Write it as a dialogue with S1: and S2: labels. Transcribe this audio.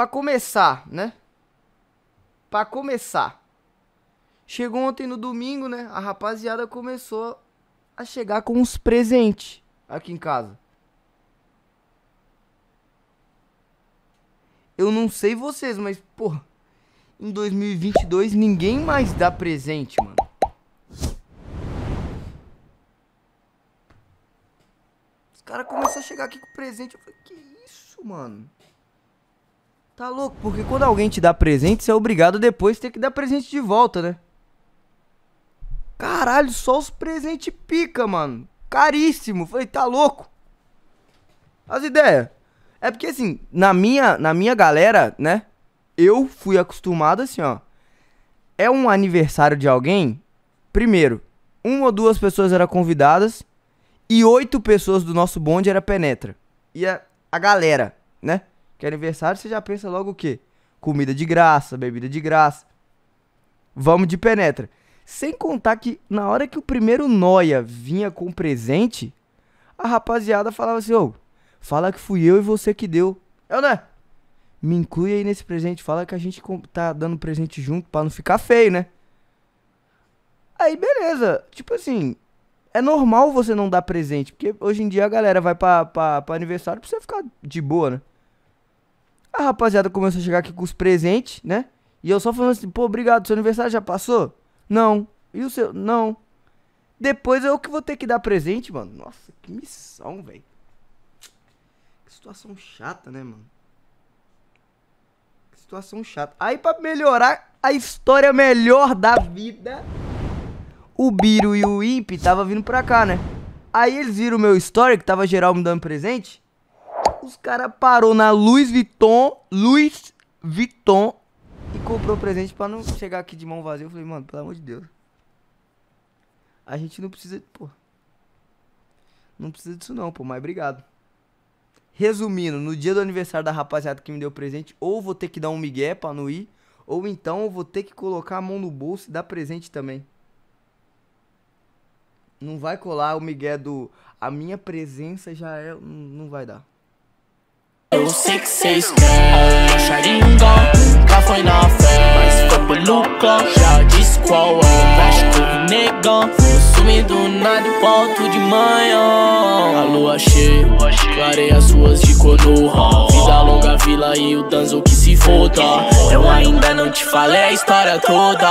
S1: para começar, né? Para começar. Chegou ontem no domingo, né? A rapaziada começou a chegar com uns presentes aqui em casa. Eu não sei vocês, mas, pô, em 2022 ninguém mais dá presente, mano. Os caras começaram a chegar aqui com presente. Eu falei, que isso, mano? Tá louco, porque quando alguém te dá presente, você é obrigado depois ter que dar presente de volta, né? Caralho, só os presentes pica, mano. Caríssimo. Falei, tá louco? As ideias. É porque assim, na minha, na minha galera, né? Eu fui acostumado assim, ó. É um aniversário de alguém. Primeiro, uma ou duas pessoas eram convidadas e oito pessoas do nosso bonde era penetra. E a, a galera, né? Quer aniversário, você já pensa logo o quê? Comida de graça, bebida de graça. Vamos de penetra. Sem contar que na hora que o primeiro noia vinha com presente, a rapaziada falava assim: ô, fala que fui eu e você que deu. Eu, é né? Me inclui aí nesse presente, fala que a gente tá dando presente junto pra não ficar feio, né? Aí beleza, tipo assim, é normal você não dar presente, porque hoje em dia a galera vai pra, pra, pra aniversário pra você ficar de boa, né? A rapaziada começou a chegar aqui com os presentes, né? E eu só falando assim, pô, obrigado, seu aniversário já passou? Não. E o seu? Não. Depois eu que vou ter que dar presente, mano. Nossa, que missão, velho. Que situação chata, né, mano? Que situação chata. Aí pra melhorar a história melhor da vida, o Biro e o Imp tava vindo pra cá, né? Aí eles viram o meu story, que tava geral me dando presente. Os cara parou na Louis Vuitton, Louis Vuitton e comprou presente para não chegar aqui de mão vazia. Eu falei, mano, pelo amor de Deus. A gente não precisa, pô. Não precisa disso não, pô, mas obrigado. Resumindo, no dia do aniversário da rapaziada que me deu presente, ou vou ter que dar um migué pra não ir, ou então eu vou ter que colocar a mão no bolso e dar presente também. Não vai colar o migué do a minha presença já é, não vai dar. Eu sei que cê escreve Xaringa nunca foi na fé Mas foi pelo clã, já disse qual é Flash corre negão Sumi do nada e volto de manhã A lua cheia, clarei as ruas de Konoha Vida longa, vila e o Danzo que se foda Eu ainda não te falei a história toda